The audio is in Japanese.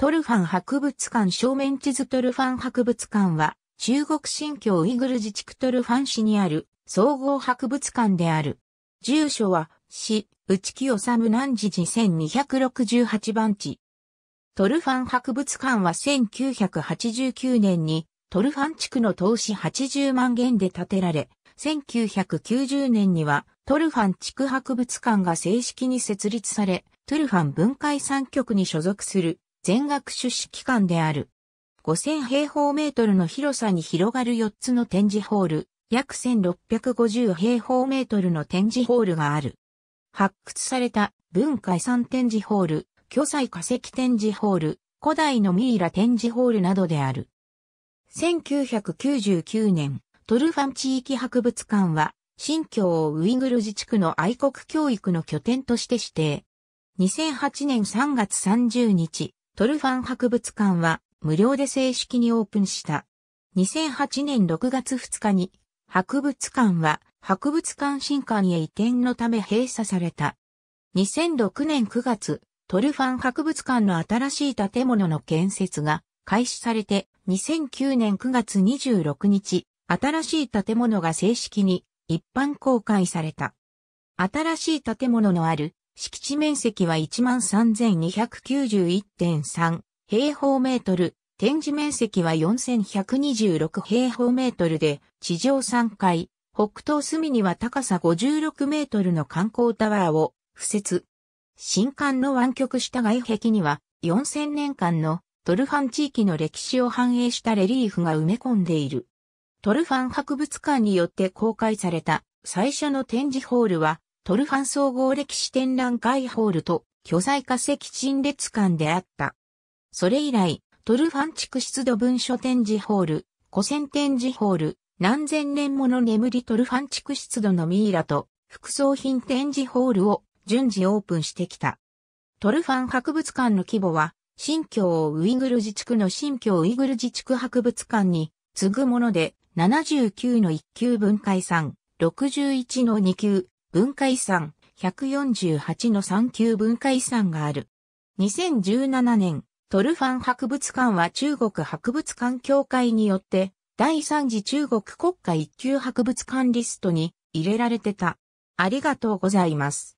トルファン博物館正面地図トルファン博物館は、中国新疆ウイグル自治区トルファン市にある総合博物館である。住所は、市、内木治南寺寺1268番地。トルファン博物館は1989年に、トルファン地区の投資80万元で建てられ、1990年には、トルファン地区博物館が正式に設立され、トゥルファン文化遺産局に所属する全額出資機関である。5000平方メートルの広さに広がる4つの展示ホール、約1650平方メートルの展示ホールがある。発掘された文化遺産展示ホール、巨彩化石展示ホール、古代のミイラ展示ホールなどである。1999年、トルファン地域博物館は、新疆をウイグル自治区の愛国教育の拠点として指定。2008年3月30日、トルファン博物館は無料で正式にオープンした。2008年6月2日に博物館は博物館新館へ移転のため閉鎖された。2006年9月、トルファン博物館の新しい建物の建設が開始されて2009年9月26日、新しい建物が正式に一般公開された。新しい建物のある敷地面積は13,291.3平方メートル、展示面積は4126平方メートルで、地上3階、北東隅には高さ56メートルの観光タワーを敷設。新館の湾曲した外壁には、4000年間のトルファン地域の歴史を反映したレリーフが埋め込んでいる。トルファン博物館によって公開された最初の展示ホールはトルファン総合歴史展覧会ホールと巨大化石陳列館であった。それ以来、トルファン地区湿土文書展示ホール、古戦展示ホール、何千年もの眠りトルファン地区湿土のミイラと、副葬品展示ホールを順次オープンしてきた。トルファン博物館の規模は、新疆ウイグル自治区の新疆ウイグル自治区博物館に次ぐもので、79の1級分解3、61の2級、文化遺産148の3級文化遺産がある。2017年、トルファン博物館は中国博物館協会によって、第3次中国国家一級博物館リストに入れられてた。ありがとうございます。